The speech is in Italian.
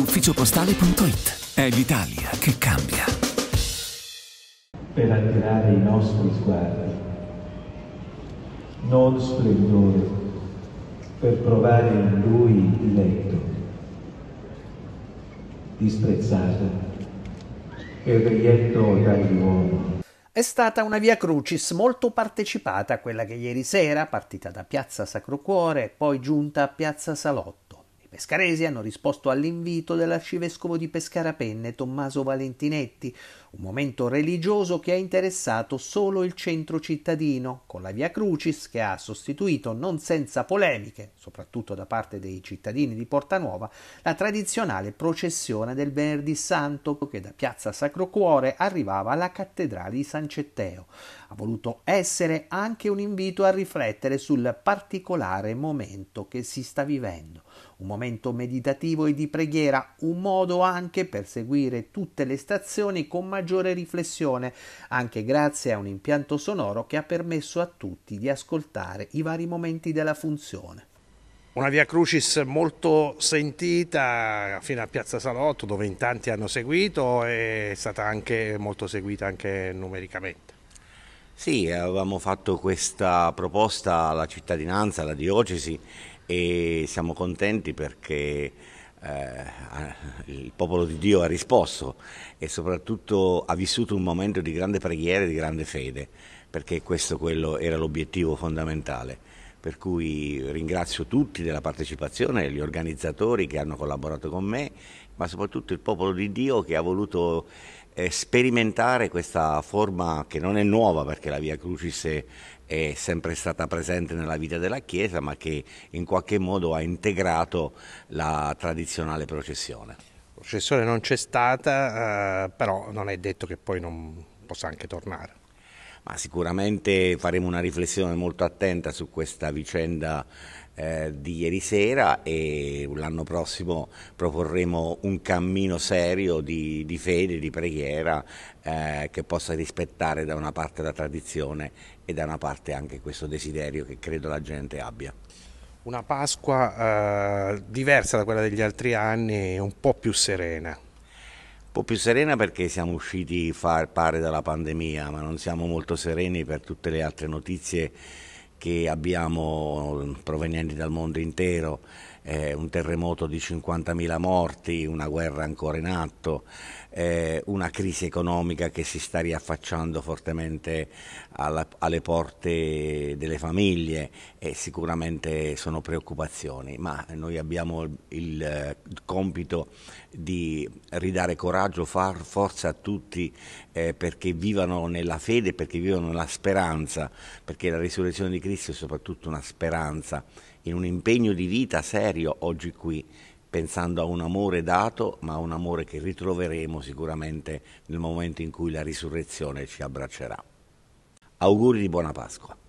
ufficiopostale.it. È l'Italia che cambia. Per attirare i nostri sguardi, non splendore, per provare in lui il letto disprezzato e reietto dagli uomini. È stata una via crucis molto partecipata quella che ieri sera, partita da Piazza Sacro Cuore e poi giunta a Piazza Salotto pescaresi hanno risposto all'invito dell'arcivescovo di Pescarapenne Tommaso Valentinetti, un momento religioso che ha interessato solo il centro cittadino, con la Via Crucis che ha sostituito non senza polemiche, soprattutto da parte dei cittadini di Porta Nuova, la tradizionale processione del Venerdì Santo che da Piazza Sacro Cuore arrivava alla Cattedrale di San Cetteo. Ha voluto essere anche un invito a riflettere sul particolare momento che si sta vivendo un momento meditativo e di preghiera, un modo anche per seguire tutte le stazioni con maggiore riflessione, anche grazie a un impianto sonoro che ha permesso a tutti di ascoltare i vari momenti della funzione. Una via Crucis molto sentita fino a Piazza Salotto dove in tanti hanno seguito e è stata anche molto seguita anche numericamente. Sì, avevamo fatto questa proposta alla cittadinanza, alla diocesi e siamo contenti perché eh, il popolo di Dio ha risposto e soprattutto ha vissuto un momento di grande preghiera e di grande fede, perché questo era l'obiettivo fondamentale. Per cui ringrazio tutti della partecipazione, gli organizzatori che hanno collaborato con me, ma soprattutto il popolo di Dio che ha voluto eh, sperimentare questa forma che non è nuova perché la Via Crucis è, sempre stata presente nella vita della Chiesa, ma che in qualche modo ha integrato la tradizionale processione. La processione non c'è stata, eh, però non è detto che poi non possa anche tornare ma sicuramente faremo una riflessione molto attenta su questa vicenda eh, di ieri sera e l'anno prossimo proporremo un cammino serio di, di fede, di preghiera eh, che possa rispettare da una parte la tradizione e da una parte anche questo desiderio che credo la gente abbia una Pasqua eh, diversa da quella degli altri anni un po' più serena po' più serena perché siamo usciti far pare dalla pandemia, ma non siamo molto sereni per tutte le altre notizie che abbiamo provenienti dal mondo intero eh, un terremoto di 50.000 morti, una guerra ancora in atto, eh, una crisi economica che si sta riaffacciando fortemente alla, alle porte delle famiglie e sicuramente sono preoccupazioni, ma noi abbiamo il compito di ridare coraggio, far forza a tutti eh, perché vivano nella fede, perché vivano nella speranza, perché la risurrezione di Cristo è soprattutto una speranza in un impegno di vita serio oggi qui, pensando a un amore dato, ma a un amore che ritroveremo sicuramente nel momento in cui la risurrezione ci abbraccerà. Auguri di buona Pasqua.